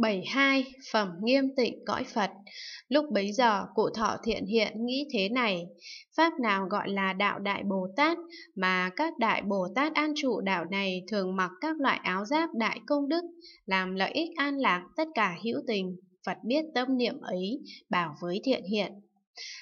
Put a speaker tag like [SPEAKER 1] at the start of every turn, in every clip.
[SPEAKER 1] 72. Phẩm nghiêm tịnh cõi Phật Lúc bấy giờ, cụ thọ thiện hiện nghĩ thế này, Pháp nào gọi là đạo Đại Bồ Tát, mà các Đại Bồ Tát an trụ đạo này thường mặc các loại áo giáp đại công đức, làm lợi ích an lạc tất cả hữu tình. Phật biết tâm niệm ấy, bảo với thiện hiện,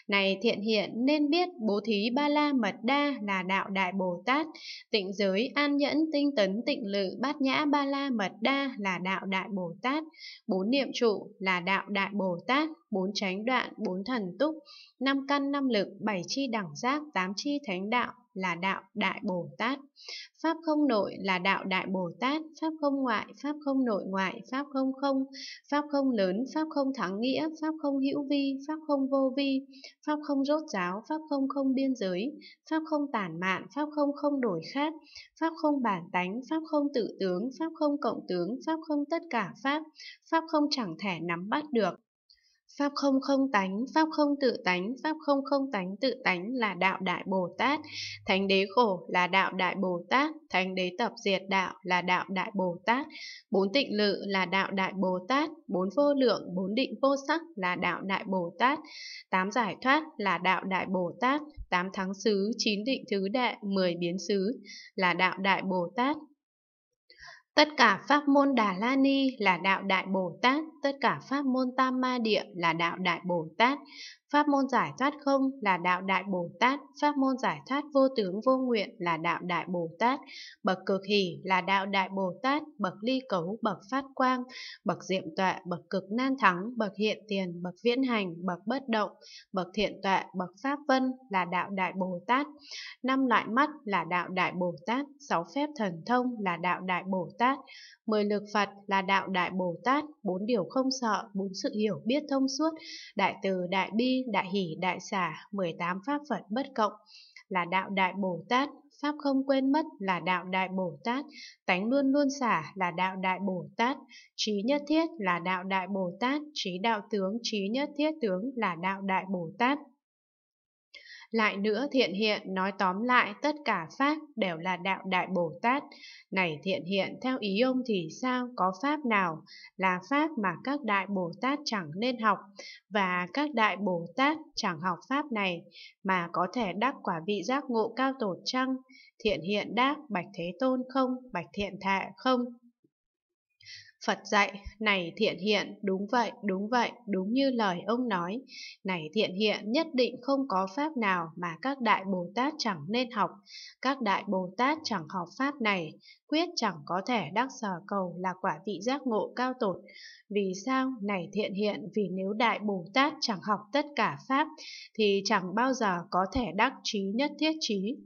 [SPEAKER 1] này thiện hiện nên biết bố thí ba la mật đa là đạo đại Bồ Tát, tịnh giới an nhẫn tinh tấn tịnh lự bát nhã ba la mật đa là đạo đại Bồ Tát, bốn niệm trụ là đạo đại Bồ Tát, bốn tránh đoạn, bốn thần túc, năm căn năm lực, bảy chi đẳng giác, tám chi thánh đạo, là đạo đại Bồ Tát. Pháp không nội là đạo đại Bồ Tát, pháp không ngoại, pháp không nội ngoại, pháp không không, pháp không lớn, pháp không thắng nghĩa, pháp không hữu vi, pháp không vô vi, pháp không rốt ráo, pháp không không biên giới, pháp không tản mạn, pháp không không đổi khác, pháp không bản tánh, pháp không tự tướng, pháp không cộng tướng, pháp không tất cả pháp, pháp không chẳng thể nắm bắt được. Pháp không không tánh, Pháp không tự tánh, Pháp không không tánh tự tánh là đạo Đại Bồ Tát. Thánh đế khổ là đạo Đại Bồ Tát, Thánh đế tập diệt đạo là đạo Đại Bồ Tát. Bốn tịnh lự là đạo Đại Bồ Tát, bốn vô lượng, bốn định vô sắc là đạo Đại Bồ Tát. Tám giải thoát là đạo Đại Bồ Tát, tám thắng xứ, chín định thứ đệ, mười biến xứ là đạo Đại Bồ Tát. Tất cả pháp môn Đà La Ni là đạo Đại Bồ Tát, tất cả pháp môn Tam Ma Địa là đạo Đại Bồ Tát, Pháp môn giải thoát không là đạo đại Bồ Tát, pháp môn giải thoát vô tướng vô nguyện là đạo đại Bồ Tát, bậc cực hỷ là đạo đại Bồ Tát, bậc ly cấu, bậc phát quang, bậc diệm tọa, bậc cực nan thắng, bậc hiện tiền, bậc viễn hành, bậc bất động, bậc thiện tọa, bậc pháp vân là đạo đại Bồ Tát, năm loại mắt là đạo đại Bồ Tát, sáu phép thần thông là đạo đại Bồ Tát, mười lực Phật là đạo đại Bồ Tát, bốn điều không sợ, bốn sự hiểu biết thông suốt, đại từ đại bi đại hỷ đại xả 18 pháp Phật bất cộng là đạo đại Bồ Tát, pháp không quên mất là đạo đại Bồ Tát, tánh luôn luôn xả là đạo đại Bồ Tát, trí nhất thiết là đạo đại Bồ Tát, trí đạo tướng trí nhất thiết tướng là đạo đại Bồ Tát. Lại nữa thiện hiện nói tóm lại tất cả Pháp đều là đạo Đại Bồ Tát. Này thiện hiện theo ý ông thì sao có Pháp nào là Pháp mà các Đại Bồ Tát chẳng nên học và các Đại Bồ Tát chẳng học Pháp này mà có thể đắc quả vị giác ngộ cao tổ chăng? Thiện hiện đáp bạch thế tôn không, bạch thiện thệ không. Phật dạy, này thiện hiện, đúng vậy, đúng vậy, đúng như lời ông nói. Này thiện hiện, nhất định không có pháp nào mà các đại Bồ Tát chẳng nên học. Các đại Bồ Tát chẳng học pháp này, quyết chẳng có thể đắc sở cầu là quả vị giác ngộ cao tột. Vì sao? Này thiện hiện, vì nếu đại Bồ Tát chẳng học tất cả pháp, thì chẳng bao giờ có thể đắc trí nhất thiết trí.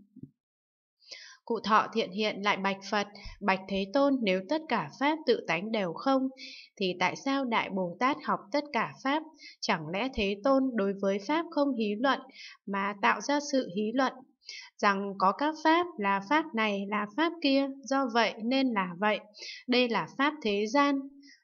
[SPEAKER 1] Cụ thọ thiện hiện lại bạch Phật, bạch Thế Tôn nếu tất cả Pháp tự tánh đều không, thì tại sao Đại Bồ Tát học tất cả Pháp? Chẳng lẽ Thế Tôn đối với Pháp không hí luận mà tạo ra sự hí luận? Rằng có các Pháp là Pháp này là Pháp kia, do vậy nên là vậy. Đây là Pháp thế gian,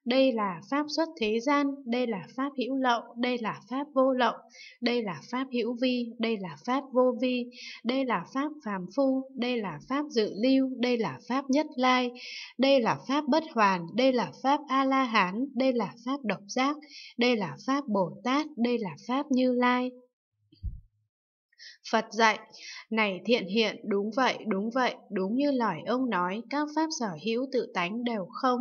[SPEAKER 1] đây là pháp xuất thế gian, đây là pháp hữu lậu, đây là pháp vô lậu, đây là pháp hữu vi, đây là pháp vô vi, đây là pháp phàm phu, đây là pháp dự lưu, đây là pháp nhất lai, đây là pháp bất hoàn, đây là pháp a la hán, đây là pháp độc giác, đây là pháp Bồ Tát, đây là pháp Như Lai. Phật dạy, này thiện hiện, đúng vậy, đúng vậy, đúng như lời ông nói, các pháp sở hữu tự tánh đều không.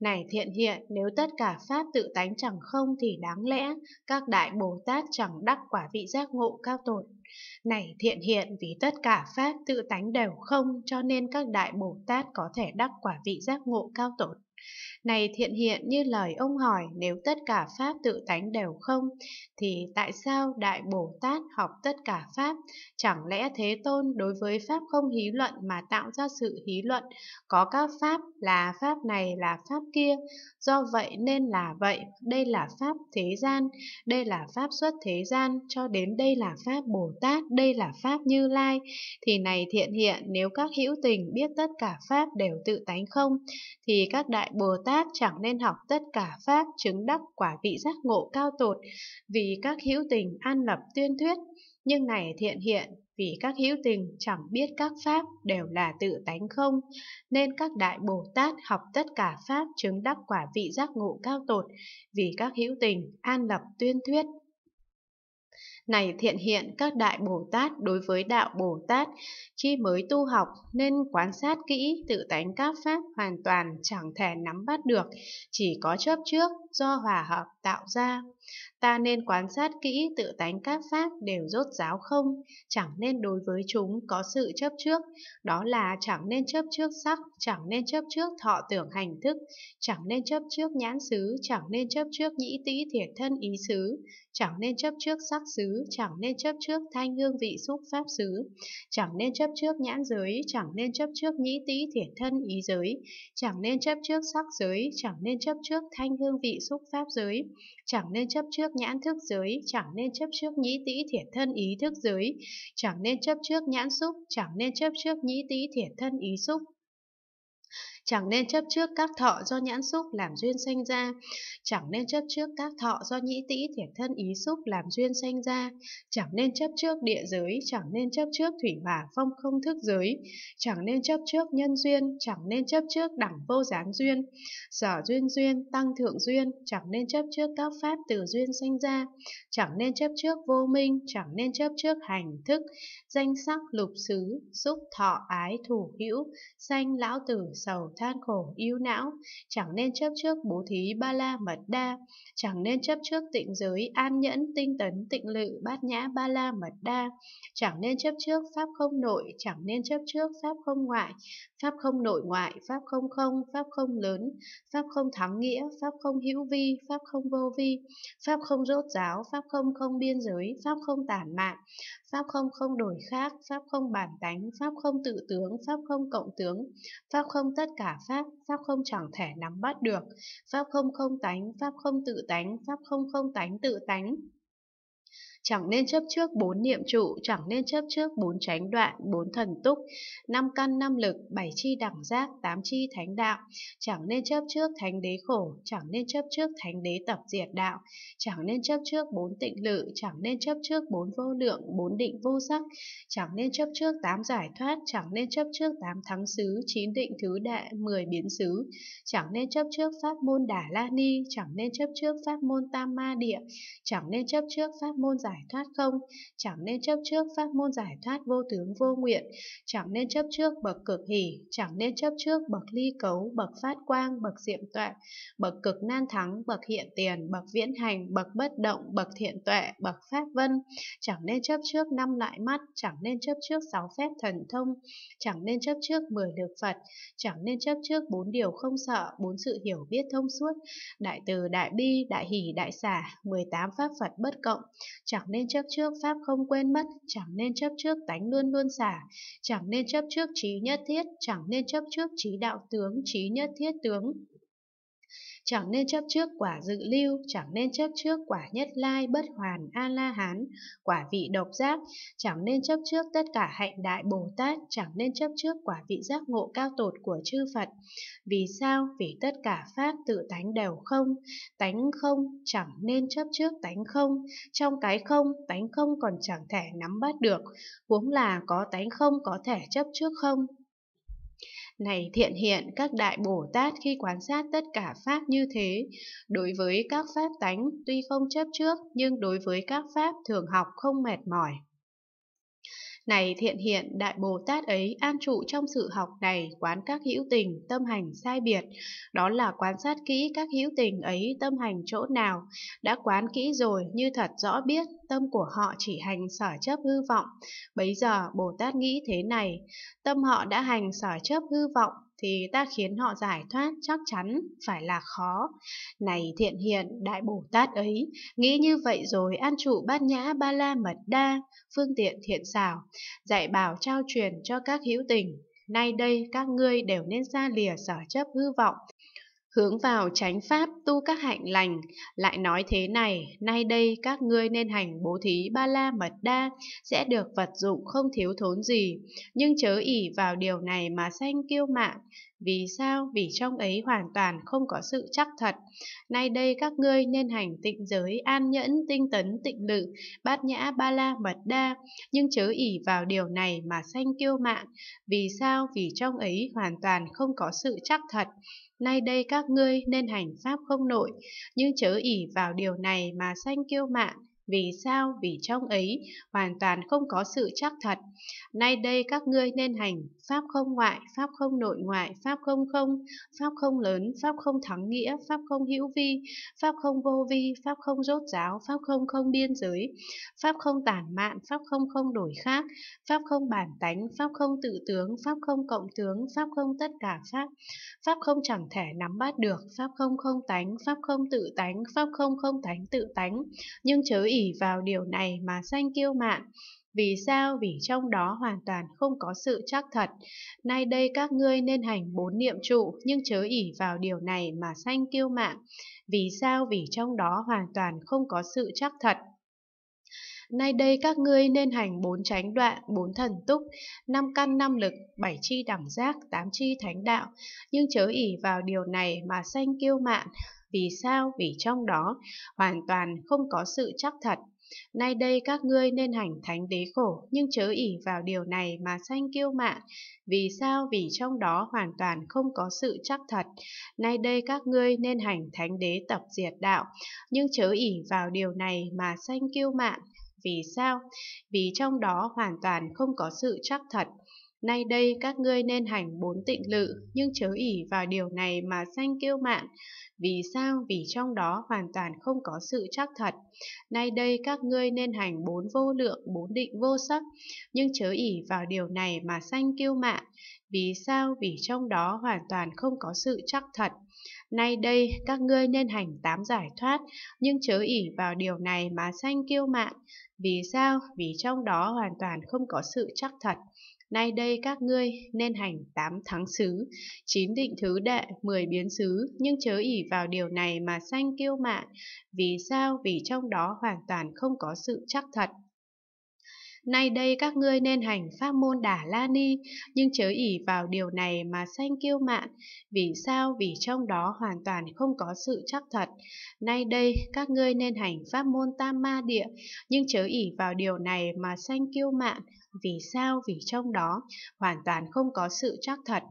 [SPEAKER 1] Này thiện hiện, nếu tất cả pháp tự tánh chẳng không thì đáng lẽ, các đại Bồ Tát chẳng đắc quả vị giác ngộ cao tột. Này thiện hiện, vì tất cả pháp tự tánh đều không, cho nên các đại Bồ Tát có thể đắc quả vị giác ngộ cao tột. Này thiện hiện như lời ông hỏi nếu tất cả Pháp tự tánh đều không, thì tại sao Đại Bồ Tát học tất cả Pháp? Chẳng lẽ Thế Tôn đối với Pháp không hí luận mà tạo ra sự hí luận? Có các Pháp là Pháp này là Pháp kia, do vậy nên là vậy, đây là Pháp thế gian, đây là Pháp xuất thế gian, cho đến đây là Pháp Bồ Tát, đây là Pháp Như Lai. Thì này thiện hiện, nếu các hữu tình biết tất cả Pháp đều tự tánh không, thì các đại Đại Bồ Tát chẳng nên học tất cả pháp chứng đắc quả vị giác ngộ cao tột vì các hữu tình an lập tuyên thuyết, nhưng này thiện hiện vì các hữu tình chẳng biết các pháp đều là tự tánh không, nên các đại Bồ Tát học tất cả pháp chứng đắc quả vị giác ngộ cao tột vì các hữu tình an lập tuyên thuyết. Này thiện hiện các đại Bồ Tát đối với đạo Bồ Tát, khi mới tu học nên quan sát kỹ tự tánh các pháp hoàn toàn chẳng thể nắm bắt được, chỉ có chấp trước do hòa hợp tạo ra. Ta nên quan sát kỹ tự tánh các pháp đều rốt ráo không, chẳng nên đối với chúng có sự chấp trước, đó là chẳng nên chấp trước sắc, chẳng nên chấp trước thọ tưởng hành thức, chẳng nên chấp trước nhãn xứ, chẳng nên chấp trước nhĩ tĩ thiệt thân ý xứ, chẳng nên chấp trước sắc xứ, chẳng nên chấp trước thanh hương vị xúc pháp xứ, chẳng nên chấp trước nhãn giới, chẳng nên chấp trước nhĩ tý thiệt thân ý giới, chẳng nên chấp trước sắc giới, chẳng nên chấp trước thanh hương vị xúc pháp giới, chẳng nên chấp trước nhãn thức giới, chẳng nên chấp trước nhĩ tý thiệt thân ý thức giới, chẳng nên chấp trước nhãn xúc, chẳng nên chấp trước nhĩ tý thiệt thân ý xúc, Chẳng nên chấp trước các thọ do nhãn xúc làm duyên sanh ra, chẳng nên chấp trước các thọ do nhĩ tĩ thiệt thân ý xúc làm duyên sanh ra, chẳng nên chấp trước địa giới, chẳng nên chấp trước thủy hỏa phong không thức giới, chẳng nên chấp trước nhân duyên, chẳng nên chấp trước đẳng vô gián duyên, sở duyên duyên, tăng thượng duyên, chẳng nên chấp trước các pháp từ duyên sanh ra, chẳng nên chấp trước vô minh, chẳng nên chấp trước hành thức, danh sắc lục xứ, xúc thọ ái thủ hữu, sanh lão tử sầu than khổ yêu não chẳng nên chấp trước bố thí ba la mật đa chẳng nên chấp trước tịnh giới an nhẫn tinh tấn tịnh lự bát nhã ba la mật đa chẳng nên chấp trước pháp không nội chẳng nên chấp trước pháp không ngoại pháp không nội ngoại pháp không không pháp không lớn pháp không thắng nghĩa pháp không hữu vi pháp không vô vi pháp không rốt ráo pháp không không biên giới pháp không tản mạn Pháp không không đổi khác, Pháp không bản tánh, Pháp không tự tướng, Pháp không cộng tướng, Pháp không tất cả Pháp, Pháp không chẳng thể nắm bắt được, Pháp không không tánh, Pháp không tự tánh, Pháp không không tánh tự tánh chẳng nên chấp trước bốn niệm trụ, chẳng nên chấp trước bốn tránh đoạn, bốn thần túc, năm căn năm lực, bảy chi đẳng giác, tám chi thánh đạo, chẳng nên chấp trước thánh đế khổ, chẳng nên chấp trước thánh đế tập diệt đạo, chẳng nên chấp trước bốn tịnh lự, chẳng nên chấp trước bốn vô lượng, bốn định vô sắc, chẳng nên chấp trước tám giải thoát, chẳng nên chấp trước tám thắng xứ, chín định thứ đệ, mười biến xứ, chẳng nên chấp trước pháp môn đà la ni, chẳng nên chấp trước pháp môn tam ma địa, chẳng nên chấp trước pháp môn giải giải thoát không? Chẳng nên chấp trước pháp môn giải thoát vô tướng vô nguyện, chẳng nên chấp trước bậc cực hỷ, chẳng nên chấp trước bậc ly cấu, bậc phát quang, bậc diệm tuệ, bậc cực nan thắng, bậc hiện tiền, bậc viễn hành, bậc bất động, bậc thiện tuệ, bậc pháp vân, chẳng nên chấp trước năm loại mắt, chẳng nên chấp trước sáu phép thần thông, chẳng nên chấp trước mười được Phật, chẳng nên chấp trước bốn điều không sợ, bốn sự hiểu biết thông suốt, đại từ đại bi, đại hỷ, đại xả, 18 pháp Phật bất cộng, chẳng chẳng nên chấp trước pháp không quên mất, chẳng nên chấp trước tánh luôn luôn xả, chẳng nên chấp trước trí nhất thiết, chẳng nên chấp trước trí đạo tướng, trí nhất thiết tướng, Chẳng nên chấp trước quả dự lưu, chẳng nên chấp trước quả nhất lai, bất hoàn, a-la-hán, quả vị độc giác, chẳng nên chấp trước tất cả hạnh đại Bồ Tát, chẳng nên chấp trước quả vị giác ngộ cao tột của chư Phật. Vì sao? Vì tất cả Pháp tự tánh đều không, tánh không chẳng nên chấp trước tánh không, trong cái không, tánh không còn chẳng thể nắm bắt được, huống là có tánh không có thể chấp trước không, này thiện hiện các đại Bồ Tát khi quan sát tất cả Pháp như thế, đối với các Pháp tánh tuy không chấp trước nhưng đối với các Pháp thường học không mệt mỏi. Này thiện hiện đại Bồ Tát ấy an trụ trong sự học này quán các hữu tình tâm hành sai biệt, đó là quan sát kỹ các hữu tình ấy tâm hành chỗ nào, đã quán kỹ rồi như thật rõ biết tâm của họ chỉ hành sở chấp hư vọng. bây giờ Bồ Tát nghĩ thế này, tâm họ đã hành sở chấp hư vọng thì ta khiến họ giải thoát chắc chắn phải là khó. Này thiện hiện, đại Bồ Tát ấy, nghĩ như vậy rồi an trụ bát nhã ba la mật đa, phương tiện thiện xảo, dạy bảo trao truyền cho các hữu tình. Nay đây các ngươi đều nên xa lìa sở chấp hư vọng, hướng vào chánh pháp tu các hạnh lành, lại nói thế này, nay đây các ngươi nên hành bố thí ba la mật đa, sẽ được vật dụng không thiếu thốn gì, nhưng chớ ỷ vào điều này mà sanh kiêu mạn. Vì sao? Vì trong ấy hoàn toàn không có sự chắc thật. Nay đây các ngươi nên hành tịnh giới, an nhẫn, tinh tấn, tịnh lự, bát nhã, ba la, mật đa, nhưng chớ ỷ vào điều này mà sanh kiêu mạn. Vì sao? Vì trong ấy hoàn toàn không có sự chắc thật. Nay đây các ngươi nên hành pháp không nội, nhưng chớ ỷ vào điều này mà sanh kiêu mạn, vì sao? Vì trong ấy hoàn toàn không có sự chắc thật. Nay đây các ngươi nên hành pháp không ngoại, pháp không nội ngoại, pháp không không, pháp không lớn, pháp không thắng nghĩa, pháp không hữu vi, pháp không vô vi, pháp không rốt ráo pháp không không biên giới, pháp không tản mạn, pháp không không đổi khác, pháp không bản tánh, pháp không tự tướng, pháp không cộng tướng, pháp không tất cả pháp, pháp không chẳng thể nắm bắt được, pháp không không tánh, pháp không tự tánh, pháp không không tánh tự tánh, nhưng chớ ý chỉ vào điều này mà sanh kiêu mạn. Vì sao? Vì trong đó hoàn toàn không có sự chắc thật. Nay đây các ngươi nên hành bốn niệm trụ, nhưng chớ ỷ vào điều này mà sanh kiêu mạn. Vì sao? Vì trong đó hoàn toàn không có sự chắc thật. Nay đây các ngươi nên hành bốn tránh đoạn, bốn thần túc, năm căn năm lực, bảy chi đẳng giác, tám chi thánh đạo, nhưng chớ ỷ vào điều này mà sanh kiêu mạn, vì sao? Vì trong đó hoàn toàn không có sự chắc thật. Nay đây các ngươi nên hành thánh đế khổ, nhưng chớ ỷ vào điều này mà sanh kiêu mạng Vì sao? Vì trong đó hoàn toàn không có sự chắc thật. Nay đây các ngươi nên hành thánh đế tập diệt đạo, nhưng chớ ỷ vào điều này mà sanh kiêu mạng Vì sao? Vì trong đó hoàn toàn không có sự chắc thật. Nay đây các ngươi nên hành bốn tịnh lự, nhưng chớ ỷ vào điều này mà sanh kiêu mạn. Vì sao? Vì trong đó hoàn toàn không có sự chắc thật. Nay đây các ngươi nên hành bốn vô lượng, bốn định vô sắc, nhưng chớ ỷ vào điều này mà sanh kiêu mạn. Vì sao? Vì trong đó hoàn toàn không có sự chắc thật. Nay đây, các ngươi nên hành tám giải thoát, nhưng chớ ỷ vào điều này mà sanh kiêu mạn. Vì sao? Vì trong đó hoàn toàn không có sự chắc thật. Nay đây các ngươi nên hành tám thắng xứ, chín định thứ đệ, mười biến xứ, nhưng chớ ỷ vào điều này mà sanh kiêu mạn. Vì sao? Vì trong đó hoàn toàn không có sự chắc thật. Nay đây các ngươi nên hành pháp môn Đà la ni, nhưng chớ ỷ vào điều này mà sanh kiêu mạn. Vì sao? Vì trong đó hoàn toàn không có sự chắc thật. Nay đây các ngươi nên hành pháp môn tam ma địa, nhưng chớ ỷ vào điều này mà sanh kiêu mạn. Vì sao? Vì trong đó hoàn toàn không có sự chắc thật.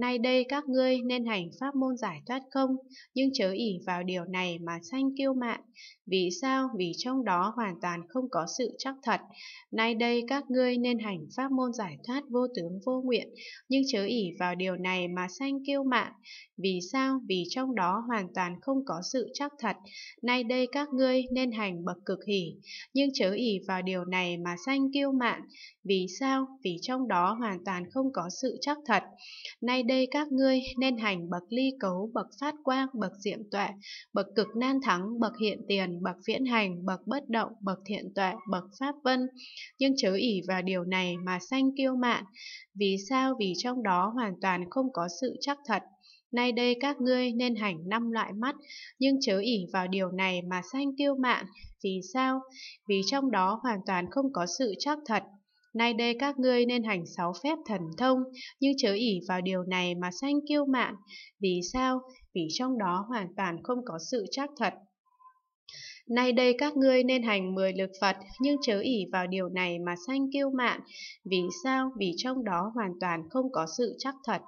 [SPEAKER 1] Nay đây các ngươi nên hành pháp môn giải thoát không, nhưng chớ ỷ vào điều này mà sanh kiêu mạn. Vì sao? Vì trong đó hoàn toàn không có sự chắc thật. Nay đây các ngươi nên hành pháp môn giải thoát vô tướng vô nguyện, nhưng chớ ỷ vào điều này mà sanh kiêu mạn. Vì sao? Vì trong đó hoàn toàn không có sự chắc thật. Nay đây các ngươi nên hành bậc cực hỷ, nhưng chớ ỷ vào điều này mà sanh kiêu mạn. Vì sao? Vì trong đó hoàn toàn không có sự chắc thật. Nay đây các ngươi nên hành bậc ly cấu, bậc phát quang, bậc diệm tuệ, bậc cực nan thắng, bậc hiện tiền, bậc viễn hành, bậc bất động, bậc thiện tuệ, bậc pháp vân. Nhưng chớ ỷ vào điều này mà sanh kiêu mạn. Vì sao? Vì trong đó hoàn toàn không có sự chắc thật. Nay đây các ngươi nên hành năm loại mắt, nhưng chớ ỷ vào điều này mà sanh kiêu mạn. Vì sao? Vì trong đó hoàn toàn không có sự chắc thật. Nay đây các ngươi nên hành sáu phép thần thông, nhưng chớ ỷ vào điều này mà sanh kiêu mạn. Vì sao? Vì trong đó hoàn toàn không có sự trác thật. Nay đây các ngươi nên hành mười lực Phật, nhưng chớ ỷ vào điều này mà sanh kiêu mạn. Vì sao? Vì trong đó hoàn toàn không có sự chắc thật.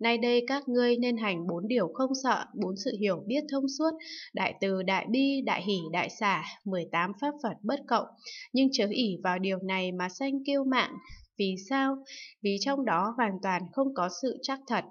[SPEAKER 1] Nay đây các ngươi nên hành bốn điều không sợ, bốn sự hiểu biết thông suốt, đại từ, đại bi, đại hỷ, đại xả, 18 pháp Phật bất cộng. Nhưng chớ ỷ vào điều này mà sanh kiêu mạn, vì sao? Vì trong đó hoàn toàn không có sự chắc thật.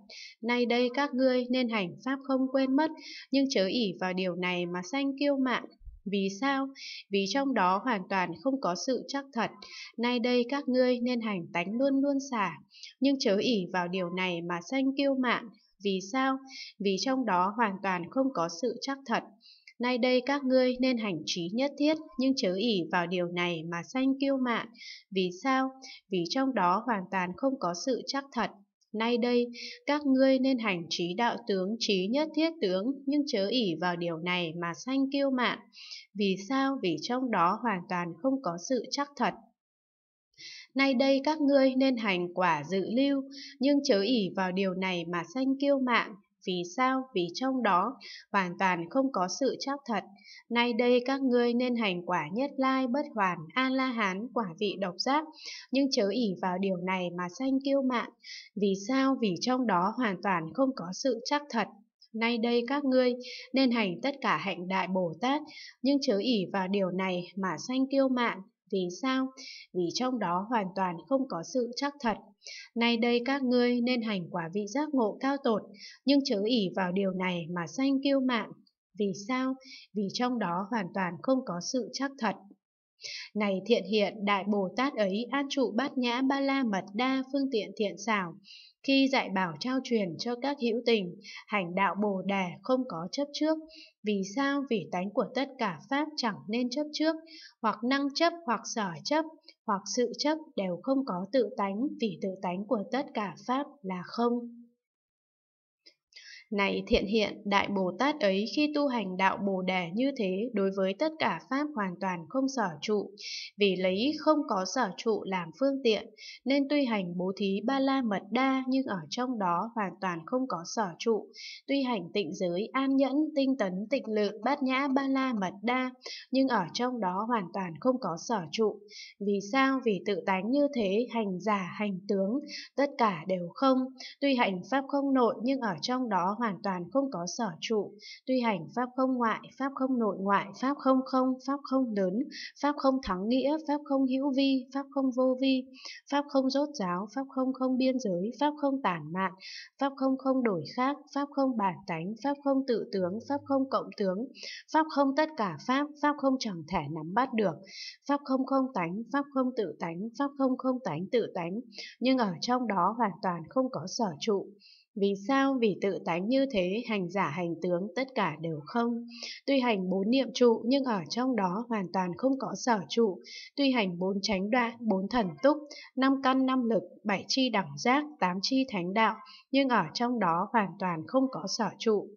[SPEAKER 1] Nay đây các ngươi nên hành pháp không quên mất, nhưng chớ ỷ vào điều này mà sanh kiêu mạn, vì sao? Vì trong đó hoàn toàn không có sự chắc thật. Nay đây các ngươi nên hành tánh luôn luôn xả, nhưng chớ ỉ vào điều này mà sanh kiêu mạn. Vì sao? Vì trong đó hoàn toàn không có sự chắc thật. Nay đây các ngươi nên hành trí nhất thiết, nhưng chớ ỷ vào điều này mà sanh kiêu mạn. Vì sao? Vì trong đó hoàn toàn không có sự chắc thật. Nay đây, các ngươi nên hành trí đạo tướng trí nhất thiết tướng, nhưng chớ ỷ vào điều này mà sanh kiêu mạn. Vì sao? Vì trong đó hoàn toàn không có sự chắc thật. Nay đây các ngươi nên hành quả dự lưu, nhưng chớ ỷ vào điều này mà sanh kiêu mạng vì sao? Vì trong đó hoàn toàn không có sự chắc thật. Nay đây các ngươi nên hành quả nhất lai bất hoàn A-la-hán quả vị độc giác, nhưng chớ ỉ vào điều này mà sanh kiêu mạn. Vì sao? Vì trong đó hoàn toàn không có sự chắc thật. Nay đây các ngươi nên hành tất cả hạnh đại Bồ Tát, nhưng chớ ỷ vào điều này mà sanh kiêu mạn, vì sao? Vì trong đó hoàn toàn không có sự chắc thật. Nay đây các ngươi nên hành quả vị giác ngộ cao tột, nhưng chớ ỷ vào điều này mà sanh kiêu mạn. Vì sao? Vì trong đó hoàn toàn không có sự chắc thật. Này thiện hiện, Đại Bồ Tát ấy an trụ bát nhã ba la mật đa phương tiện thiện xảo, khi dạy bảo trao truyền cho các hữu tình, hành đạo Bồ đề không có chấp trước. Vì sao? Vì tánh của tất cả Pháp chẳng nên chấp trước, hoặc năng chấp, hoặc sở chấp, hoặc sự chấp đều không có tự tánh, vì tự tánh của tất cả Pháp là không. Này thiện hiện, Đại Bồ Tát ấy khi tu hành đạo Bồ đề như thế đối với tất cả Pháp hoàn toàn không sở trụ, vì lấy không có sở trụ làm phương tiện, nên tuy hành bố thí ba la mật đa nhưng ở trong đó hoàn toàn không có sở trụ, tuy hành tịnh giới an nhẫn, tinh tấn, tịnh lự, bát nhã ba la mật đa nhưng ở trong đó hoàn toàn không có sở trụ. Vì sao? Vì tự tánh như thế, hành giả, hành tướng, tất cả đều không, tuy hành Pháp không nội nhưng ở trong đó hoàn toàn không có sở trụ, tuy hành pháp không ngoại, pháp không nội ngoại, pháp không không, pháp không lớn, pháp không thắng nghĩa, pháp không hữu vi, pháp không vô vi, pháp không rốt giáo, pháp không không biên giới, pháp không tản mạn, pháp không không đổi khác, pháp không bản tánh, pháp không tự tướng, pháp không cộng tướng, pháp không tất cả pháp, pháp không chẳng thể nắm bắt được, pháp không không tánh, pháp không tự tánh, pháp không không tánh tự tánh, nhưng ở trong đó hoàn toàn không có sở trụ. Vì sao? Vì tự tánh như thế, hành giả hành tướng tất cả đều không. Tuy hành bốn niệm trụ nhưng ở trong đó hoàn toàn không có sở trụ. Tuy hành bốn chánh đoạn, bốn thần túc, năm căn năm lực, bảy chi đẳng giác, tám chi thánh đạo, nhưng ở trong đó hoàn toàn không có sở trụ.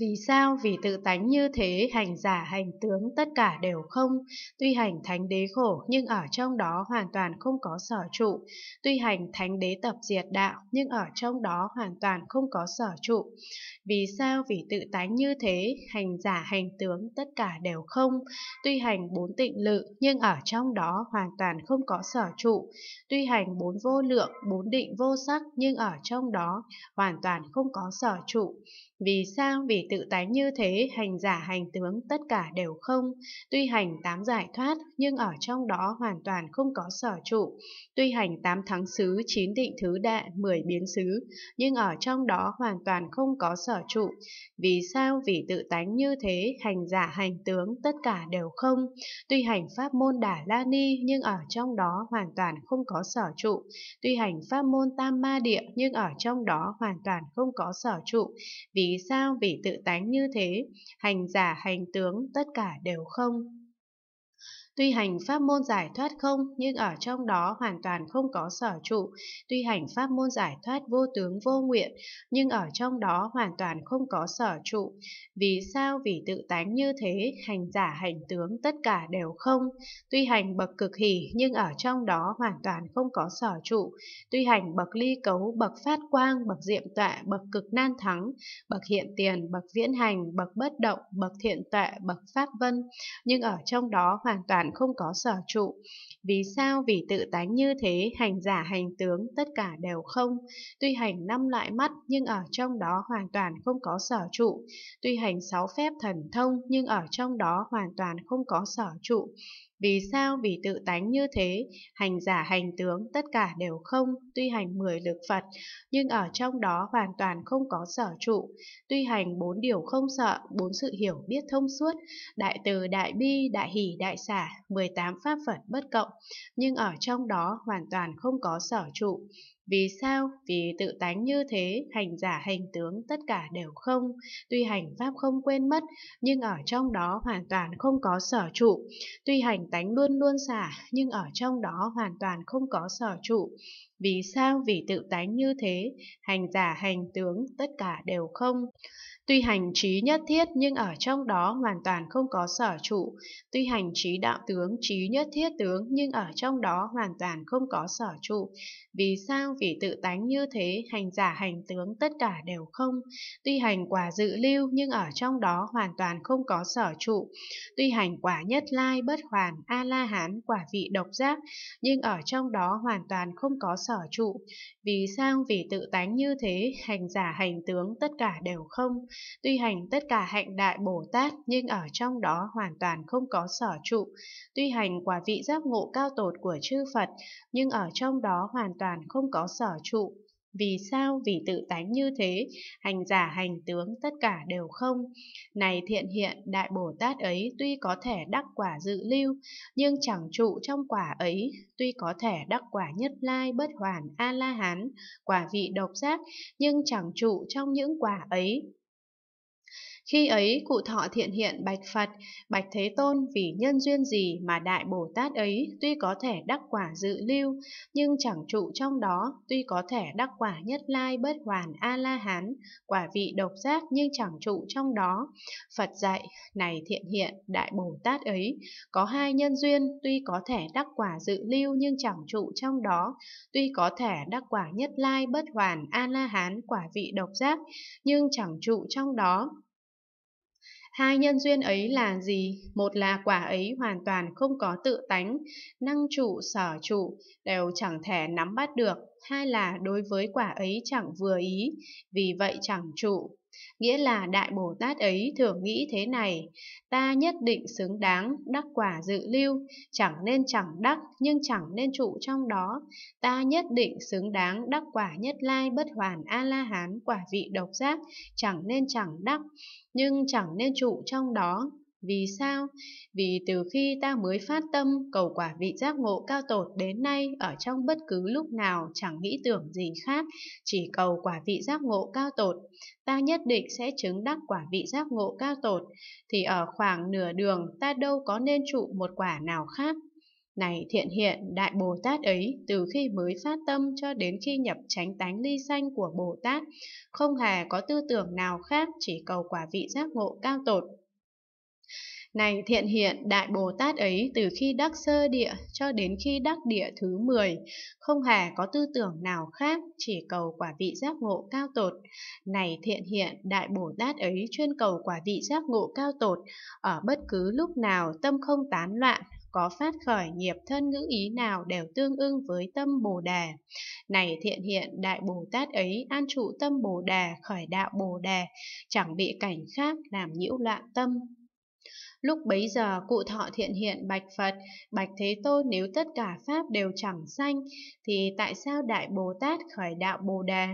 [SPEAKER 1] Vì sao? Vì tự tánh như thế, hành giả hành tướng tất cả đều không. Tuy hành thánh đế khổ nhưng ở trong đó hoàn toàn không có sở trụ. Tuy hành thánh đế tập diệt đạo nhưng ở trong đó hoàn toàn không có sở trụ. Vì sao? Vì tự tánh như thế, hành giả hành tướng tất cả đều không. Tuy hành bốn tịnh lự nhưng ở trong đó hoàn toàn không có sở trụ. Tuy hành bốn vô lượng, bốn định vô sắc nhưng ở trong đó hoàn toàn không có sở trụ. Vì sao vì tự tánh như thế, hành giả hành tướng tất cả đều không, tuy hành tám giải thoát, nhưng ở trong đó hoàn toàn không có sở trụ, tuy hành tám thắng xứ, chín định thứ đệ, mười biến xứ, nhưng ở trong đó hoàn toàn không có sở trụ. Vì sao vì tự tánh như thế, hành giả hành tướng tất cả đều không, tuy hành pháp môn đả la ni, nhưng ở trong đó hoàn toàn không có sở trụ, tuy hành pháp môn tam ma địa, nhưng ở trong đó hoàn toàn không có sở trụ. Vì vì sao vì tự tánh như thế, hành giả hành tướng tất cả đều không. Tuy hành pháp môn giải thoát không, nhưng ở trong đó hoàn toàn không có sở trụ. Tuy hành pháp môn giải thoát vô tướng vô nguyện, nhưng ở trong đó hoàn toàn không có sở trụ. Vì sao? Vì tự tánh như thế, hành giả hành tướng tất cả đều không. Tuy hành bậc cực hỷ, nhưng ở trong đó hoàn toàn không có sở trụ. Tuy hành bậc ly cấu, bậc phát quang, bậc diệm tọa, bậc cực nan thắng, bậc hiện tiền, bậc viễn hành, bậc bất động, bậc thiện tọa, bậc pháp vân, nhưng ở trong đó hoàn toàn bản không có sở trụ. Vì sao vì tự tánh như thế, hành giả hành tướng tất cả đều không. Tuy hành năm loại mắt nhưng ở trong đó hoàn toàn không có sở trụ. Tuy hành sáu phép thần thông nhưng ở trong đó hoàn toàn không có sở trụ. Vì sao vì tự tánh như thế, hành giả hành tướng tất cả đều không, tuy hành 10 lực Phật, nhưng ở trong đó hoàn toàn không có sở trụ. Tuy hành bốn điều không sợ, bốn sự hiểu biết thông suốt, đại từ đại bi, đại hỷ đại xả, 18 pháp Phật bất cộng, nhưng ở trong đó hoàn toàn không có sở trụ. Vì sao? Vì tự tánh như thế, hành giả hành tướng tất cả đều không, tuy hành pháp không quên mất, nhưng ở trong đó hoàn toàn không có sở trụ, tuy hành tánh luôn luôn xả, nhưng ở trong đó hoàn toàn không có sở trụ. Vì sao? Vì tự tánh như thế, hành giả hành tướng tất cả đều không. Tuy hành trí nhất thiết nhưng ở trong đó hoàn toàn không có sở trụ, tuy hành trí đạo tướng, trí nhất thiết tướng nhưng ở trong đó hoàn toàn không có sở trụ. Vì sao? Vì tự tánh như thế, hành giả hành tướng tất cả đều không. Tuy hành quả dự lưu nhưng ở trong đó hoàn toàn không có sở trụ. Tuy hành quả nhất lai bất hoàn, a-la-hán quả vị độc giác nhưng ở trong đó hoàn toàn không có sở trụ. Vì sao? Vì tự tánh như thế, hành giả hành tướng tất cả đều không tuy hành tất cả hạnh đại Bồ Tát nhưng ở trong đó hoàn toàn không có sở trụ, tuy hành quả vị giác ngộ cao tột của chư Phật nhưng ở trong đó hoàn toàn không có sở trụ. Vì sao? Vì tự tánh như thế, hành giả hành tướng tất cả đều không. Này thiện hiện, Đại Bồ Tát ấy tuy có thể đắc quả dự lưu, nhưng chẳng trụ trong quả ấy, tuy có thể đắc quả nhất lai bất hoàn A-la-hán, quả vị độc giác, nhưng chẳng trụ trong những quả ấy, khi ấy cụ thọ thiện hiện bạch Phật, bạch Thế Tôn vì nhân duyên gì mà Đại Bồ Tát ấy tuy có thể đắc quả dự lưu, nhưng chẳng trụ trong đó, tuy có thể đắc quả nhất lai bất hoàn A-la-hán, quả vị độc giác nhưng chẳng trụ trong đó. Phật dạy, này thiện hiện, Đại Bồ Tát ấy, có hai nhân duyên tuy có thể đắc quả dự lưu nhưng chẳng trụ trong đó, tuy có thể đắc quả nhất lai bất hoàn A-la-hán quả vị độc giác, nhưng chẳng trụ trong đó, Hai nhân duyên ấy là gì? Một là quả ấy hoàn toàn không có tự tánh, năng trụ, sở trụ, đều chẳng thể nắm bắt được. Hai là đối với quả ấy chẳng vừa ý, vì vậy chẳng trụ. Nghĩa là Đại Bồ Tát ấy thường nghĩ thế này, ta nhất định xứng đáng đắc quả dự lưu, chẳng nên chẳng đắc nhưng chẳng nên trụ trong đó, ta nhất định xứng đáng đắc quả nhất lai bất hoàn A-la-hán quả vị độc giác, chẳng nên chẳng đắc nhưng chẳng nên trụ trong đó, vì sao? Vì từ khi ta mới phát tâm cầu quả vị giác ngộ cao tột đến nay ở trong bất cứ lúc nào chẳng nghĩ tưởng gì khác, chỉ cầu quả vị giác ngộ cao tột, ta nhất định sẽ chứng đắc quả vị giác ngộ cao tột, thì ở khoảng nửa đường ta đâu có nên trụ một quả nào khác. Này thiện hiện, Đại Bồ Tát ấy, từ khi mới phát tâm cho đến khi nhập tránh tánh ly sanh của Bồ Tát, không hề có tư tưởng nào khác chỉ cầu quả vị giác ngộ cao tột. Này thiện hiện Đại Bồ Tát ấy từ khi đắc sơ địa cho đến khi đắc địa thứ 10, không hề có tư tưởng nào khác, chỉ cầu quả vị giác ngộ cao tột. Này thiện hiện Đại Bồ Tát ấy chuyên cầu quả vị giác ngộ cao tột, ở bất cứ lúc nào tâm không tán loạn, có phát khởi nghiệp thân ngữ ý nào đều tương ưng với tâm Bồ Đề. Này thiện hiện Đại Bồ Tát ấy an trụ tâm Bồ Đề khởi đạo Bồ Đề, chẳng bị cảnh khác làm nhiễu loạn tâm. Lúc bấy giờ cụ thọ thiện hiện bạch Phật, bạch Thế Tôn nếu tất cả Pháp đều chẳng sanh, thì tại sao Đại Bồ Tát khởi đạo Bồ Đề?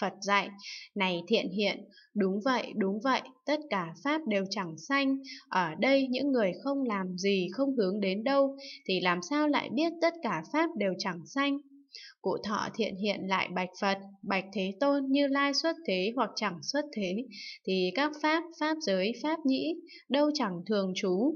[SPEAKER 1] Phật dạy, này thiện hiện, đúng vậy, đúng vậy, tất cả Pháp đều chẳng sanh, ở đây những người không làm gì, không hướng đến đâu, thì làm sao lại biết tất cả Pháp đều chẳng sanh? Cụ thọ thiện hiện lại bạch Phật, bạch Thế Tôn như lai xuất thế hoặc chẳng xuất thế, thì các pháp, pháp giới, pháp nhĩ, đâu chẳng thường trú,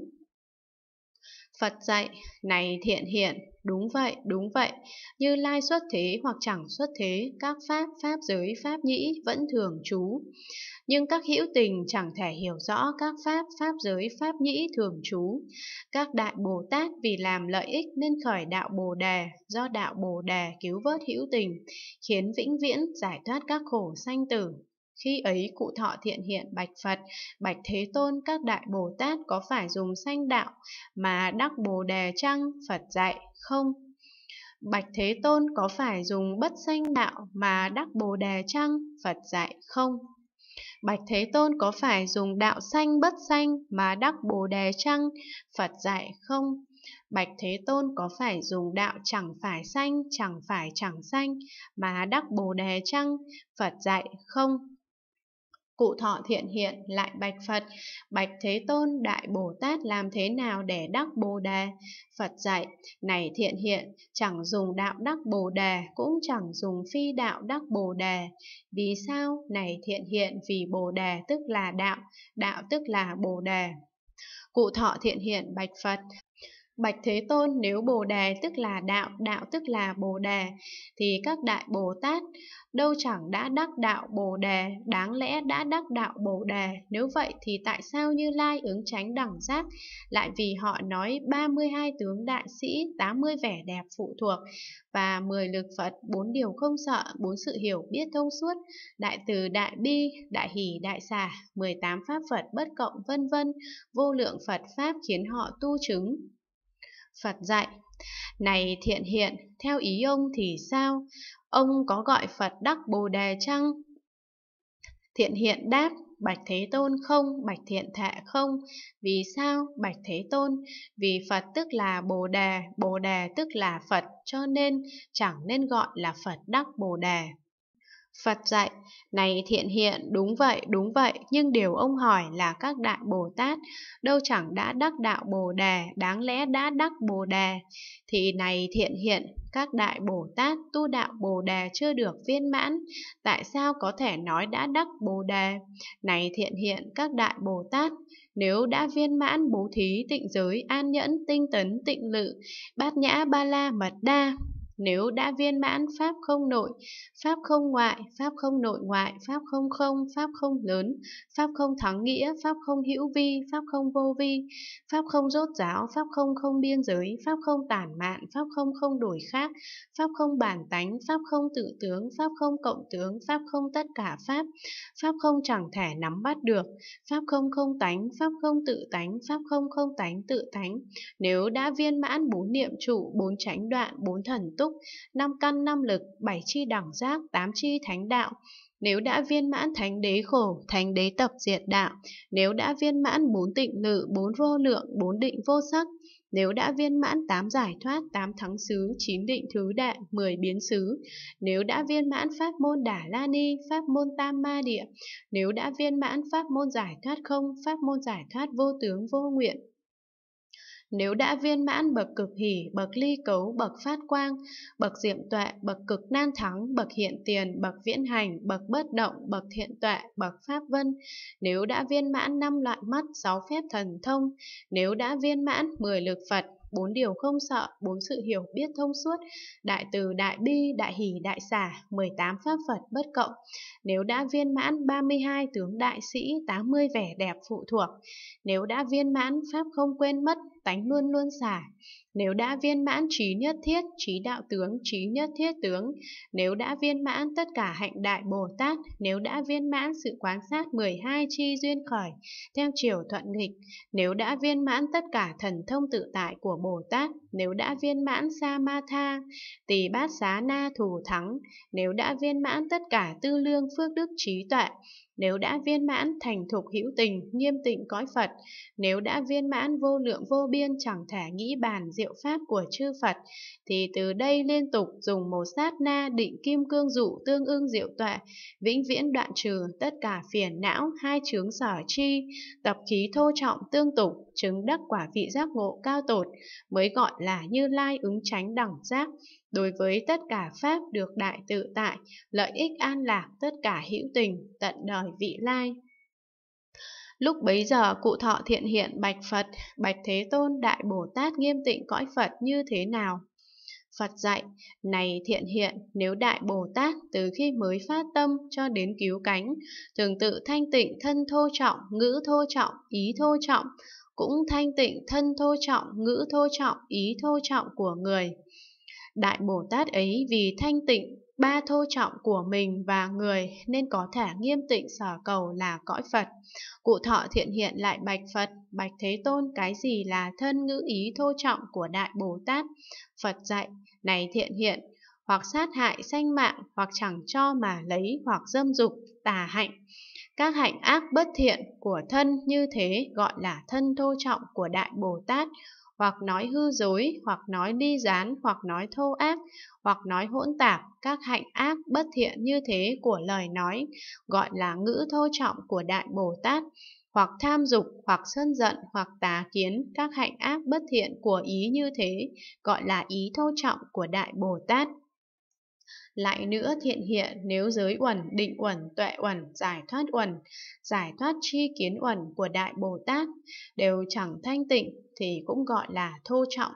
[SPEAKER 1] Phật dạy, này thiện hiện, đúng vậy, đúng vậy, như lai xuất thế hoặc chẳng xuất thế, các pháp, pháp giới, pháp nhĩ vẫn thường trú. Nhưng các hữu tình chẳng thể hiểu rõ các pháp, pháp giới, pháp nhĩ thường trú. Các đại Bồ Tát vì làm lợi ích nên khởi đạo Bồ Đề, do đạo Bồ Đề cứu vớt hữu tình, khiến vĩnh viễn giải thoát các khổ sanh tử, khi ấy cụ thọ thiện hiện bạch Phật, bạch Thế Tôn các đại Bồ Tát có phải dùng sanh đạo mà đắc Bồ Đề chăng? Phật dạy, không. Bạch Thế Tôn có phải dùng bất sanh đạo mà đắc Bồ Đề chăng? Phật dạy, không. Bạch Thế Tôn có phải dùng đạo sanh bất sanh mà đắc Bồ Đề chăng? Phật dạy, không. Bạch Thế Tôn có phải dùng đạo chẳng phải sanh, chẳng phải chẳng sanh mà đắc Bồ Đề chăng? Phật dạy không. Cụ thọ thiện hiện lại bạch Phật, bạch Thế Tôn Đại Bồ Tát làm thế nào để đắc Bồ Đề? Phật dạy, này thiện hiện, chẳng dùng đạo đắc Bồ Đề, cũng chẳng dùng phi đạo đắc Bồ Đề. Vì sao? Này thiện hiện, vì Bồ Đề tức là đạo, đạo tức là Bồ Đề. Cụ thọ thiện hiện bạch Phật, Bạch Thế Tôn nếu Bồ Đề tức là đạo, đạo tức là Bồ Đề, thì các đại Bồ Tát đâu chẳng đã đắc đạo Bồ Đề, đáng lẽ đã đắc đạo Bồ Đề, nếu vậy thì tại sao Như Lai ứng tránh đẳng giác, lại vì họ nói 32 tướng đại sĩ, 80 vẻ đẹp phụ thuộc, và 10 lực Phật, bốn điều không sợ, bốn sự hiểu biết thông suốt, đại từ đại bi, đại hỷ đại xả, 18 pháp Phật bất cộng vân vân, vô lượng Phật Pháp khiến họ tu chứng, Phật dạy, này thiện hiện, theo ý ông thì sao? Ông có gọi Phật đắc Bồ Đề chăng? Thiện hiện đáp, Bạch Thế Tôn không, Bạch Thiện Thệ không. Vì sao? Bạch Thế Tôn, vì Phật tức là Bồ Đề, Bồ Đề tức là Phật, cho nên chẳng nên gọi là Phật Đắc Bồ Đề. Phật dạy, này thiện hiện, đúng vậy, đúng vậy, nhưng điều ông hỏi là các đại Bồ Tát, đâu chẳng đã đắc đạo Bồ Đề, đáng lẽ đã đắc Bồ Đề, thì này thiện hiện, các đại Bồ Tát tu đạo Bồ Đề chưa được viên mãn, tại sao có thể nói đã đắc Bồ Đề? Này thiện hiện, các đại Bồ Tát, nếu đã viên mãn bố thí tịnh giới an nhẫn tinh tấn tịnh lự bát nhã ba la mật đa nếu đã viên mãn pháp không nội, pháp không ngoại, pháp không nội ngoại, pháp không không, pháp không lớn, pháp không thắng nghĩa, pháp không hữu vi, pháp không vô vi, pháp không rốt giáo, pháp không không biên giới, pháp không tản mạn, pháp không không đổi khác, pháp không bản tánh, pháp không tự tướng, pháp không cộng tướng, pháp không tất cả pháp, pháp không chẳng thể nắm bắt được, pháp không không tánh, pháp không tự tánh, pháp không không tánh tự tánh. Nếu đã viên mãn bốn niệm trụ, bốn chánh đoạn, bốn thần túc, túc, năm căn năm lực, bảy chi đẳng giác, tám chi thánh đạo. Nếu đã viên mãn thánh đế khổ, thánh đế tập diệt đạo, nếu đã viên mãn bốn tịnh lự, bốn vô lượng, bốn định vô sắc, nếu đã viên mãn 8 giải thoát, 8 thắng xứ, 9 định thứ đại, 10 biến xứ, nếu đã viên mãn pháp môn đả la ni, pháp môn tam ma địa, nếu đã viên mãn pháp môn giải thoát không, pháp môn giải thoát vô tướng vô nguyện, nếu đã viên mãn bậc cực hỷ, bậc ly cấu, bậc phát quang, bậc diệm tuệ, bậc cực nan thắng, bậc hiện tiền, bậc viễn hành, bậc bất động, bậc thiện tuệ, bậc pháp vân, nếu đã viên mãn năm loại mắt, sáu phép thần thông, nếu đã viên mãn mười lực Phật, bốn điều không sợ, bốn sự hiểu biết thông suốt, đại từ, đại bi, đại hỷ, đại xả, 18 pháp Phật bất cộng. Nếu đã viên mãn 32 tướng đại sĩ, 80 vẻ đẹp phụ thuộc. Nếu đã viên mãn pháp không quên mất, tánh luôn luôn xả. Nếu đã viên mãn trí nhất thiết, trí đạo tướng, trí nhất thiết tướng, nếu đã viên mãn tất cả hạnh đại Bồ Tát, nếu đã viên mãn sự quán sát 12 chi duyên khởi, theo chiều thuận nghịch, nếu đã viên mãn tất cả thần thông tự tại của Bồ Tát, nếu đã viên mãn sa ma tha, tỳ bát xá na thủ thắng, nếu đã viên mãn tất cả tư lương phước đức trí tuệ, nếu đã viên mãn thành thục hữu tình, nghiêm tịnh cõi Phật, nếu đã viên mãn vô lượng vô biên chẳng thể nghĩ bàn diệu pháp của chư Phật, thì từ đây liên tục dùng một sát na định kim cương dụ tương ưng diệu tuệ, vĩnh viễn đoạn trừ tất cả phiền não, hai chướng sở chi, tập khí thô trọng tương tục, chứng đắc quả vị giác ngộ cao tột, mới gọi là Như Lai ứng tránh đẳng giác, đối với tất cả pháp được đại tự tại, lợi ích an lạc tất cả hữu tình, tận đời vị lai. Lúc bấy giờ cụ thọ thiện hiện bạch Phật, bạch Thế Tôn Đại Bồ Tát nghiêm tịnh cõi Phật như thế nào? Phật dạy, này thiện hiện, nếu Đại Bồ Tát từ khi mới phát tâm cho đến cứu cánh, thường tự thanh tịnh thân thô trọng, ngữ thô trọng, ý thô trọng, cũng thanh tịnh thân thô trọng, ngữ thô trọng, ý thô trọng của người. Đại Bồ Tát ấy vì thanh tịnh ba thô trọng của mình và người nên có thể nghiêm tịnh sở cầu là cõi Phật. Cụ thọ thiện hiện lại bạch Phật, bạch Thế Tôn cái gì là thân ngữ ý thô trọng của Đại Bồ Tát. Phật dạy, này thiện hiện, hoặc sát hại sanh mạng, hoặc chẳng cho mà lấy, hoặc dâm dục, tà hạnh. Các hạnh ác bất thiện của thân như thế gọi là thân thô trọng của Đại Bồ Tát, hoặc nói hư dối, hoặc nói ly gián, hoặc nói thô ác, hoặc nói hỗn tạp, các hạnh ác bất thiện như thế của lời nói, gọi là ngữ thô trọng của Đại Bồ Tát, hoặc tham dục, hoặc sân giận, hoặc tà kiến, các hạnh ác bất thiện của ý như thế, gọi là ý thô trọng của Đại Bồ Tát. Lại nữa thiện hiện nếu giới uẩn, định uẩn, tuệ uẩn, giải thoát uẩn, giải thoát chi kiến uẩn của Đại Bồ Tát đều chẳng thanh tịnh thì cũng gọi là thô trọng.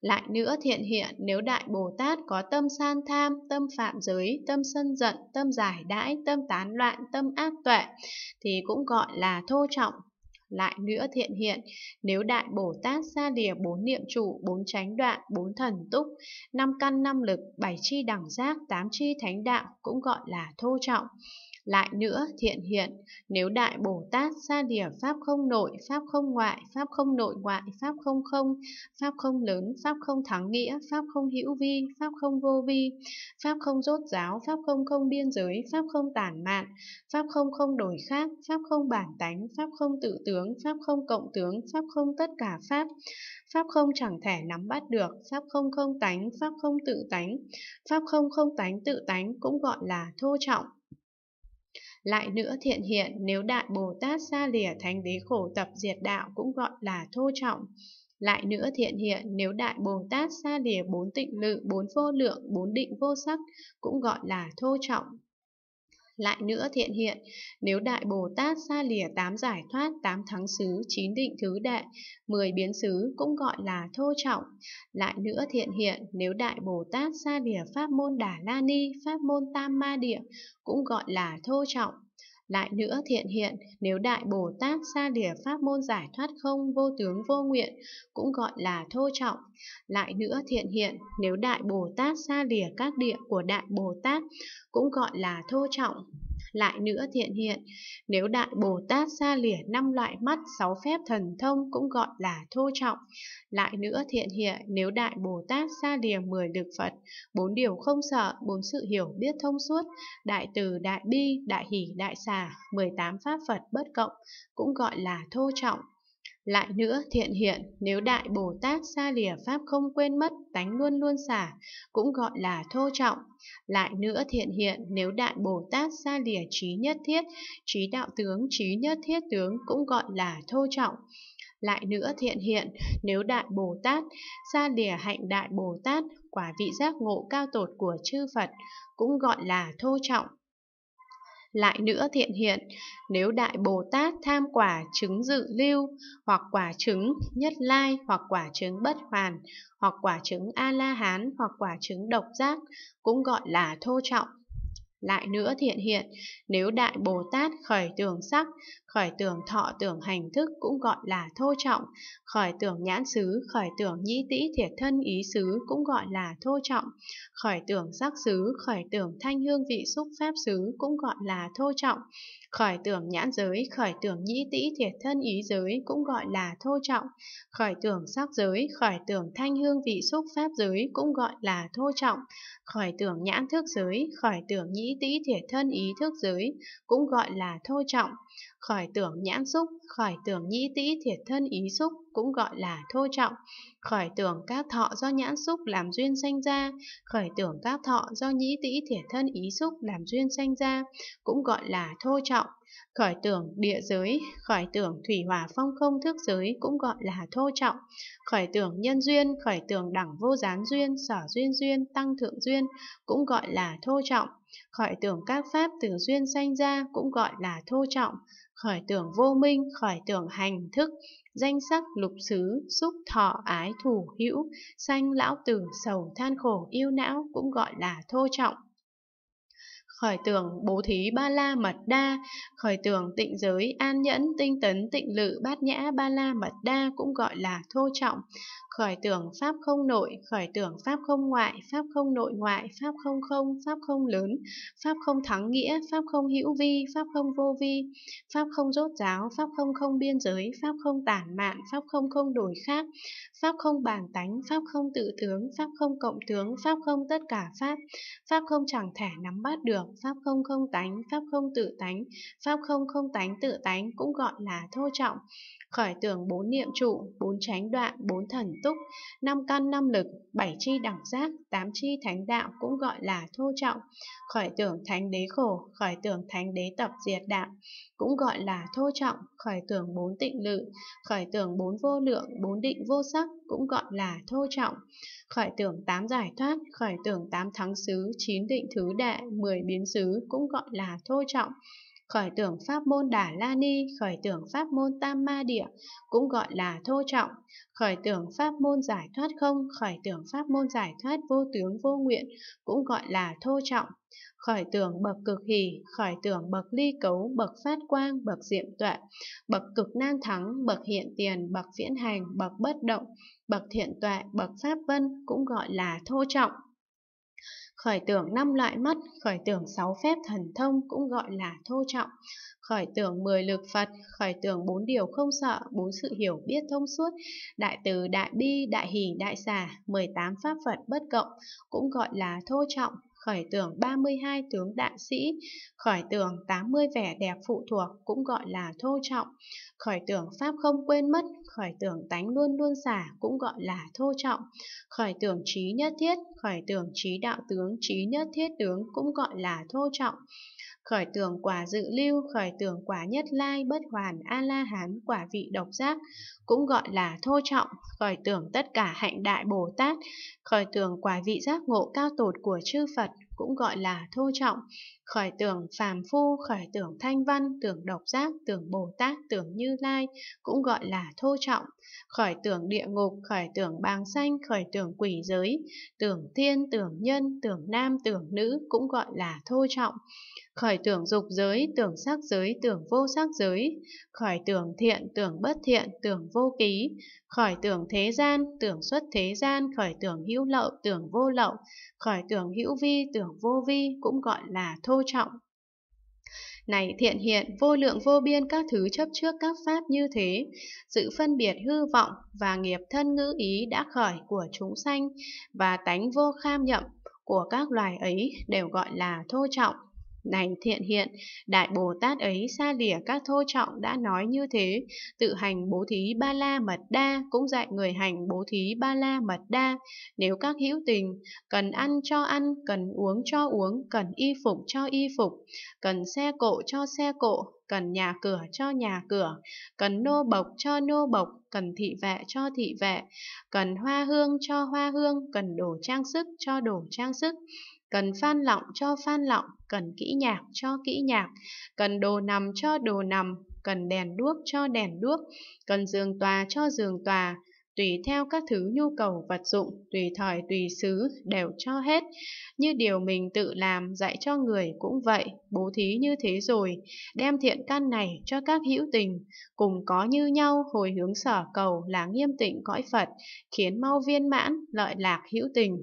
[SPEAKER 1] Lại nữa thiện hiện nếu Đại Bồ Tát có tâm san tham, tâm phạm giới, tâm sân giận, tâm giải đãi, tâm tán loạn, tâm ác tuệ thì cũng gọi là thô trọng lại nữa thiện hiện, nếu Đại Bồ Tát xa đìa bốn niệm trụ, bốn chánh đoạn, bốn thần túc, năm căn năm lực, bảy chi đẳng giác, tám chi thánh đạo cũng gọi là thô trọng. Lại nữa, thiện hiện, nếu Đại Bồ Tát xa địa Pháp không nội, Pháp không ngoại, Pháp không nội ngoại, Pháp không không, Pháp không lớn, Pháp không thắng nghĩa, Pháp không hữu vi, Pháp không vô vi, Pháp không rốt giáo, Pháp không không biên giới, Pháp không tản mạn, Pháp không không đổi khác, Pháp không bản tánh, Pháp không tự tướng, Pháp không cộng tướng, Pháp không tất cả Pháp, Pháp không chẳng thể nắm bắt được, Pháp không không tánh, Pháp không tự tánh, Pháp không không tánh tự tánh cũng gọi là thô trọng. Lại nữa thiện hiện nếu Đại Bồ Tát xa lìa thánh đế khổ tập diệt đạo cũng gọi là thô trọng. Lại nữa thiện hiện nếu Đại Bồ Tát xa lìa bốn tịnh lự, bốn vô lượng, bốn định vô sắc cũng gọi là thô trọng lại nữa thiện hiện, nếu Đại Bồ Tát xa lìa tám giải thoát, tám thắng xứ, chín định thứ đệ, mười biến xứ cũng gọi là thô trọng. Lại nữa thiện hiện, nếu Đại Bồ Tát xa lìa pháp môn Đà La Ni, pháp môn Tam Ma Địa cũng gọi là thô trọng. Lại nữa thiện hiện, nếu Đại Bồ Tát xa lìa pháp môn giải thoát không vô tướng vô nguyện, cũng gọi là thô trọng. Lại nữa thiện hiện, nếu Đại Bồ Tát xa lìa các địa của Đại Bồ Tát, cũng gọi là thô trọng lại nữa thiện hiện. Nếu Đại Bồ Tát xa lìa năm loại mắt, sáu phép thần thông cũng gọi là thô trọng. Lại nữa thiện hiện, nếu Đại Bồ Tát xa lìa mười lực Phật, bốn điều không sợ, bốn sự hiểu biết thông suốt, Đại Từ, Đại Bi, Đại Hỷ, Đại Xà, 18 pháp Phật bất cộng, cũng gọi là thô trọng. Lại nữa thiện hiện, nếu Đại Bồ Tát xa lìa Pháp không quên mất, tánh luôn luôn xả, cũng gọi là thô trọng. Lại nữa thiện hiện, nếu Đại Bồ Tát xa lìa trí nhất thiết, trí đạo tướng, trí nhất thiết tướng cũng gọi là thô trọng. Lại nữa thiện hiện, nếu Đại Bồ Tát xa lìa hạnh Đại Bồ Tát, quả vị giác ngộ cao tột của chư Phật cũng gọi là thô trọng lại nữa thiện hiện, nếu Đại Bồ Tát tham quả trứng dự lưu, hoặc quả trứng nhất lai, hoặc quả trứng bất hoàn, hoặc quả trứng A-la-hán, hoặc quả trứng độc giác, cũng gọi là thô trọng, lại nữa thiện hiện, nếu Đại Bồ Tát khởi tưởng sắc, khởi tưởng thọ tưởng hành thức cũng gọi là thô trọng, khởi tưởng nhãn xứ, khởi tưởng nhĩ tĩ thiệt thân ý xứ cũng gọi là thô trọng, khởi tưởng sắc xứ, khởi tưởng thanh hương vị xúc pháp xứ cũng gọi là thô trọng, Khởi tưởng nhãn giới, khởi tưởng nhĩ tĩ thiệt thân ý giới cũng gọi là thô trọng. Khởi tưởng sắc giới, khởi tưởng thanh hương vị xúc pháp giới cũng gọi là thô trọng. Khởi tưởng nhãn thức giới, khởi tưởng nhĩ tĩ thiệt thân ý thức giới cũng gọi là thô trọng khỏi tưởng nhãn xúc, khỏi tưởng nhĩ tĩ thiệt thân ý xúc cũng gọi là thô trọng, khỏi tưởng các thọ do nhãn xúc làm duyên sanh ra, khỏi tưởng các thọ do nhĩ tĩ thiệt thân ý xúc làm duyên sanh ra cũng gọi là thô trọng, khỏi tưởng địa giới, khỏi tưởng thủy hòa phong không thức giới cũng gọi là thô trọng, khỏi tưởng nhân duyên, khỏi tưởng đẳng vô gián duyên, sở duyên duyên, tăng thượng duyên cũng gọi là thô trọng, khỏi tưởng các pháp từ duyên sanh ra cũng gọi là thô trọng, khỏi tưởng vô minh, khỏi tưởng hành thức, danh sắc lục xứ, xúc thọ ái thủ hữu, sanh lão tử sầu than khổ yêu não cũng gọi là thô trọng khởi tưởng bố thí ba la mật đa, khởi tưởng tịnh giới an nhẫn tinh tấn tịnh lự bát nhã ba la mật đa cũng gọi là thô trọng, khởi tưởng pháp không nội, khởi tưởng pháp không ngoại, pháp không nội ngoại, pháp không không, pháp không lớn, pháp không thắng nghĩa, pháp không hữu vi, pháp không vô vi, pháp không rốt ráo pháp không không biên giới, pháp không tản mạn, pháp không không đổi khác, pháp không bản tánh, pháp không tự tướng, pháp không cộng tướng, pháp không tất cả pháp, pháp không chẳng thể nắm bắt được, pháp không không tánh, pháp không tự tánh, pháp không không tánh tự tánh cũng gọi là thô trọng. Khởi tưởng bốn niệm trụ, bốn tránh đoạn, bốn thần túc, năm căn năm lực, bảy chi đẳng giác, tám chi thánh đạo cũng gọi là thô trọng. Khởi tưởng thánh đế khổ, khởi tưởng thánh đế tập diệt đạo cũng gọi là thô trọng, khởi tưởng bốn tịnh lự, khởi tưởng bốn vô lượng, bốn định vô sắc cũng gọi là thô trọng. Khởi tưởng tám giải thoát, khởi tưởng tám thắng xứ, chín định thứ đệ, mười biến biến xứ cũng gọi là thô trọng. Khởi tưởng pháp môn Đà La Ni, khởi tưởng pháp môn Tam Ma Địa cũng gọi là thô trọng. Khởi tưởng pháp môn giải thoát không, khởi tưởng pháp môn giải thoát vô tướng vô nguyện cũng gọi là thô trọng. Khởi tưởng bậc cực hỷ, khởi tưởng bậc ly cấu, bậc phát quang, bậc diệm tuệ, bậc cực nan thắng, bậc hiện tiền, bậc viễn hành, bậc bất động, bậc thiện tuệ, bậc pháp vân cũng gọi là thô trọng. Khởi tưởng năm loại mắt, khởi tưởng sáu phép thần thông cũng gọi là thô trọng, khởi tưởng mười lực Phật, khởi tưởng bốn điều không sợ, bốn sự hiểu biết thông suốt, đại từ, đại bi, đại hỷ, đại xả, 18 pháp Phật bất cộng cũng gọi là thô trọng, khởi tưởng 32 tướng đại sĩ, khởi tưởng 80 vẻ đẹp phụ thuộc cũng gọi là thô trọng, khởi tưởng pháp không quên mất, khởi tưởng tánh luôn luôn xả cũng gọi là thô trọng, khởi tưởng trí nhất thiết, khởi tưởng trí đạo tướng, trí nhất thiết tướng cũng gọi là thô trọng, Khởi tưởng quả dự lưu, khởi tưởng quả nhất lai, bất hoàn, A-la-hán, quả vị độc giác, cũng gọi là thô trọng, khởi tưởng tất cả hạnh đại Bồ Tát, khởi tưởng quả vị giác ngộ cao tột của chư Phật, cũng gọi là thô trọng, Khởi tưởng phàm phu, khởi tưởng thanh văn, tưởng độc giác, tưởng Bồ Tát, tưởng Như Lai, cũng gọi là thô trọng. Khởi tưởng địa ngục, khởi tưởng bàng xanh, khởi tưởng quỷ giới, tưởng thiên, tưởng nhân, tưởng nam, tưởng nữ, cũng gọi là thô trọng. Khởi tưởng dục giới, tưởng sắc giới, tưởng vô sắc giới, khởi tưởng thiện, tưởng bất thiện, tưởng vô ký, khởi tưởng thế gian, tưởng xuất thế gian, khởi tưởng hữu lậu, tưởng vô lậu, khởi tưởng hữu vi, tưởng vô vi, cũng gọi là thô thô trọng. Này thiện hiện, vô lượng vô biên các thứ chấp trước các pháp như thế, sự phân biệt hư vọng và nghiệp thân ngữ ý đã khởi của chúng sanh và tánh vô kham nhậm của các loài ấy đều gọi là thô trọng. Này thiện hiện, Đại Bồ Tát ấy xa lìa các thô trọng đã nói như thế, tự hành bố thí ba la mật đa cũng dạy người hành bố thí ba la mật đa, nếu các hữu tình, cần ăn cho ăn, cần uống cho uống, cần y phục cho y phục, cần xe cộ cho xe cộ, cần nhà cửa cho nhà cửa, cần nô bộc cho nô bộc, cần thị vệ cho thị vệ, cần hoa hương cho hoa hương, cần đồ trang sức cho đồ trang sức cần phan lọng cho phan lọng, cần kỹ nhạc cho kỹ nhạc, cần đồ nằm cho đồ nằm, cần đèn đuốc cho đèn đuốc, cần giường tòa cho giường tòa, tùy theo các thứ nhu cầu vật dụng, tùy thời tùy xứ đều cho hết. Như điều mình tự làm dạy cho người cũng vậy, bố thí như thế rồi, đem thiện căn này cho các hữu tình, cùng có như nhau hồi hướng sở cầu là nghiêm tịnh cõi Phật, khiến mau viên mãn, lợi lạc hữu tình.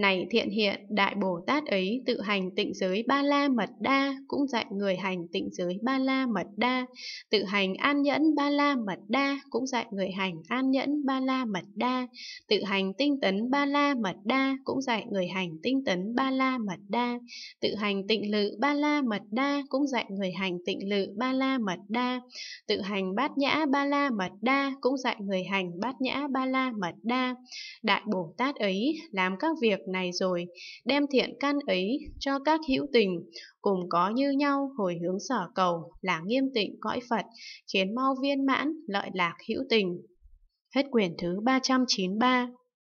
[SPEAKER 1] Này thiện hiện, Đại Bồ Tát ấy tự hành tịnh giới Ba La Mật Đa, cũng dạy người hành tịnh giới Ba La Mật Đa, tự hành an nhẫn Ba La Mật Đa, cũng dạy người hành an nhẫn Ba La Mật Đa, tự hành tinh tấn Ba La Mật Đa, cũng dạy người hành tinh tấn Ba La Mật Đa, tự hành tịnh lự Ba La Mật Đa, cũng dạy người hành tịnh lự Ba La Mật Đa, tự hành bát nhã Ba La Mật Đa, cũng dạy người hành bát nhã Ba La Mật Đa. Đại Bồ Tát ấy làm các việc này rồi, đem thiện căn ấy cho các hữu tình, cùng có như nhau hồi hướng sở cầu là nghiêm tịnh cõi Phật, khiến mau viên mãn lợi lạc hữu tình. Hết quyển thứ 393